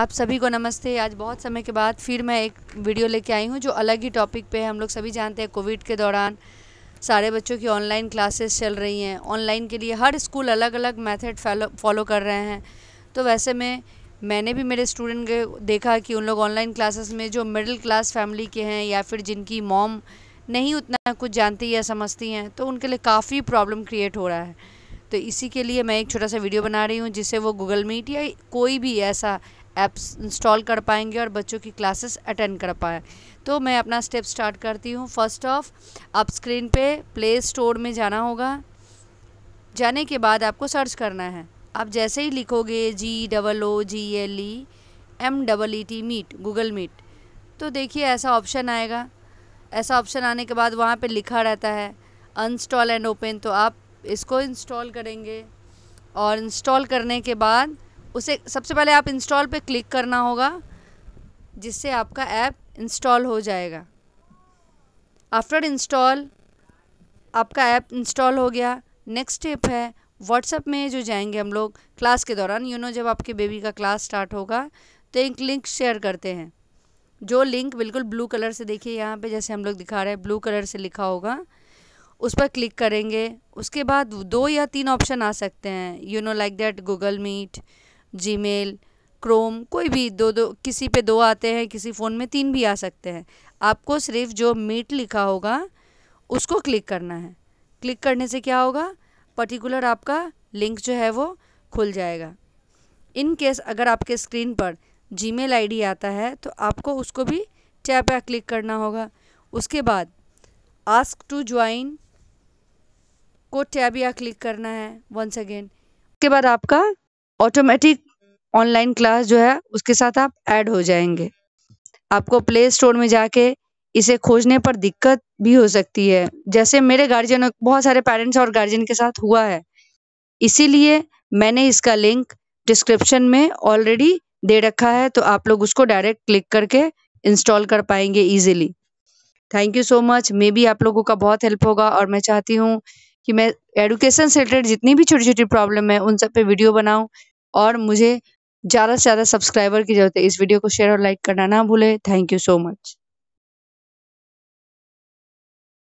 आप सभी को नमस्ते आज बहुत समय के बाद फिर मैं एक वीडियो लेके आई हूँ जो अलग ही टॉपिक पे है हम लोग सभी जानते हैं कोविड के दौरान सारे बच्चों की ऑनलाइन क्लासेस चल रही हैं ऑनलाइन के लिए हर स्कूल अलग अलग मेथड फॉलो कर रहे हैं तो वैसे में मैंने भी मेरे स्टूडेंट के देखा कि उन लोग ऑनलाइन क्लासेस में जो मिडिल क्लास फैमिली के हैं या फिर जिनकी मॉम नहीं उतना कुछ जानती या समझती हैं तो उनके लिए काफ़ी प्रॉब्लम क्रिएट हो रहा है तो इसी के लिए मैं एक छोटा सा वीडियो बना रही हूँ जिससे वो गूगल मीट या कोई भी ऐसा ऐप्स इंस्टॉल कर पाएंगे और बच्चों की क्लासेस अटेंड कर पाए तो मैं अपना स्टेप स्टार्ट करती हूँ फर्स्ट ऑफ आप स्क्रीन पे प्ले स्टोर में जाना होगा जाने के बाद आपको सर्च करना है आप जैसे ही लिखोगे G double O G L E M double E T meet Google meet तो देखिए ऐसा ऑप्शन आएगा ऐसा ऑप्शन आने के बाद वहाँ पे लिखा रहता है अनस्टॉल एंड ओपन तो आप इसको इंस्टॉल करेंगे और इंस्टॉल करने के बाद उसे सबसे पहले आप इंस्टॉल पे क्लिक करना होगा जिससे आपका ऐप इंस्टॉल हो जाएगा आफ्टर इंस्टॉल आपका ऐप इंस्टॉल हो गया नेक्स्ट स्टेप है व्हाट्सअप में जो जाएंगे हम लोग क्लास के दौरान यू नो जब आपके बेबी का क्लास स्टार्ट होगा तो एक लिंक शेयर करते हैं जो लिंक बिल्कुल ब्लू कलर से देखिए यहाँ पे जैसे हम लोग दिखा रहे हैं ब्लू कलर से लिखा होगा उस पर क्लिक करेंगे उसके बाद दो या तीन ऑप्शन आ सकते हैं you know like that Google meet Gmail Chrome कोई भी दो दो किसी पे दो आते हैं किसी फ़ोन में तीन भी आ सकते हैं आपको सिर्फ जो मीट लिखा होगा उसको क्लिक करना है क्लिक करने से क्या होगा पर्टिकुलर आपका लिंक जो है वो खुल जाएगा इन केस अगर आपके स्क्रीन पर जी मेल आता है तो आपको उसको भी टैप या क्लिक करना होगा उसके बाद आस्क टू ज्वाइन आपको टैब या क्लिक करना है वंस अगेन उसके बाद आपका ऑटोमेटिक ऑनलाइन क्लास जो है उसके साथ आप ऐड हो जाएंगे आपको प्ले स्टोर में जाके इसे खोजने पर दिक्कत भी हो सकती है जैसे मेरे गार्जियन बहुत सारे पेरेंट्स और गार्जियन के साथ हुआ है इसीलिए मैंने इसका लिंक डिस्क्रिप्शन में ऑलरेडी दे रखा है तो आप लोग उसको डायरेक्ट क्लिक करके इंस्टॉल कर पाएंगे easily thank you so much maybe आप लोगों का बहुत हेल्प होगा और मैं चाहती हूँ कि मैं एडुकेशन से रिलेटेड जितनी भी छोटी छोटी प्रॉब्लम है उन सब पे वीडियो बनाऊं और मुझे ज़्यादा से ज़्यादा सब्सक्राइबर की जरूरत है इस वीडियो को शेयर और लाइक करना ना भूले थैंक यू सो मच